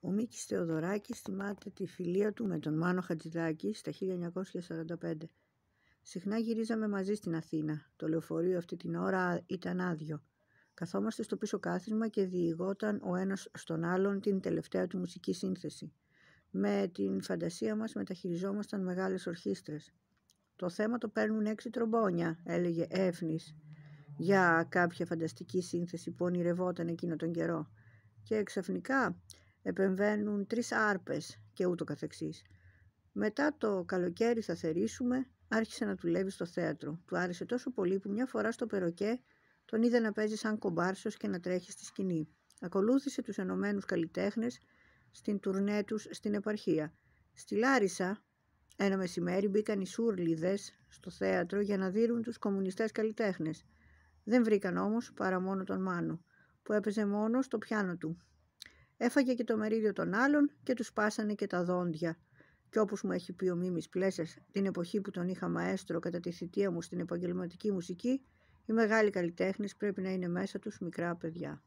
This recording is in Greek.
Ο Μίκης Θεοδωράκης θυμάται τη φιλία του με τον Μάνο Χατζηδάκη στα 1945. Συχνά γυρίζαμε μαζί στην Αθήνα. Το λεωφορείο αυτή την ώρα ήταν άδειο. Καθόμαστε στο πίσω κάθισμα και διηγόταν ο ένας στον άλλον την τελευταία του μουσική σύνθεση. Με την φαντασία μας μεταχειριζόμασταν μεγάλες ορχήστρες. «Το θέμα το παίρνουν έξι τρομπόνια», έλεγε Έφνης, για κάποια φανταστική σύνθεση που ονειρευόταν εκείνο τον καιρό. Και ξαφνικά επεμβαίνουν τρεις άρπες και ούτω καθεξής. Μετά το καλοκαίρι θα θερήσουμε, άρχισε να δουλεύει στο θέατρο. Του άρεσε τόσο πολύ που μια φορά στο περοκέ τον είδε να παίζει σαν κομπάρσος και να τρέχει στη σκηνή. Ακολούθησε τους ενωμένους καλλιτέχνες στην τουρνέ τους στην επαρχία. Στη Λάρισα ένα μεσημέρι μπήκαν οι σούρλιδες στο θέατρο για να δίνουν τους κομμουνιστές καλλιτέχνες. Δεν βρήκαν όμως παρά μόνο τον Μάνο, που έπαιζε μόνος στο πιάνο του Έφαγε και το μερίδιο των άλλων και τους πάσανε και τα δόντια. Και όπως μου έχει πει ο Μίμης Πλέσες, την εποχή που τον είχα μαέστρο κατά τη θητεία μου στην επαγγελματική μουσική, οι μεγάλοι καλλιτέχνες πρέπει να είναι μέσα τους μικρά παιδιά.